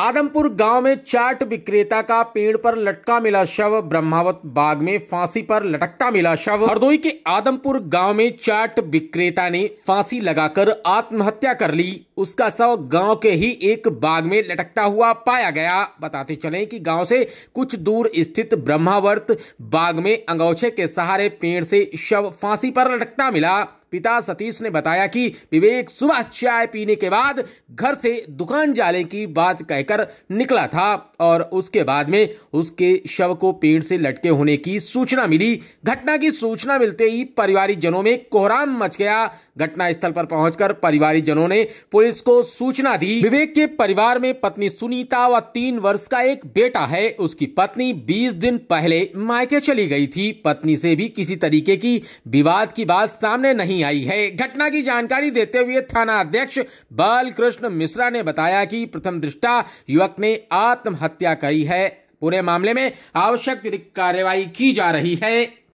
आदमपुर गांव में चाट विक्रेता का पेड़ पर लटका मिला शव ब्रह्मावत बाग में फांसी पर लटकता मिला शव हरदोई के आदमपुर गांव में चाट विक्रेता ने फांसी लगाकर आत्महत्या कर ली उसका शव गांव के ही एक बाग में लटकता हुआ पाया गया बताते चलें कि गांव से कुछ दूर स्थित ब्रह्मावर्त बाग में अंगौछे के सहारे पेड़ से शव फांसी पर लटकता मिला पिता सतीश ने बताया कि विवेक सुबह चाय पीने के बाद घर से दुकान जाने की बात कहकर निकला था और उसके बाद में उसके शव को पेड़ से लटके होने की सूचना मिली घटना की सूचना मिलते ही पारिवारिक जनों में कोहराम मच गया घटना स्थल पर पहुंचकर परिवारिक जनों ने पुलिस को सूचना दी विवेक के परिवार में पत्नी सुनीता व तीन वर्ष का एक बेटा है उसकी पत्नी बीस दिन पहले मायके चली गई थी पत्नी से भी किसी तरीके की विवाद की बात सामने नहीं नहीं आई है घटना की जानकारी देते हुए थाना अध्यक्ष बालकृष्ण मिश्रा ने बताया कि प्रथम दृष्टा युवक ने आत्महत्या करी है पूरे मामले में आवश्यक कार्रवाई की जा रही है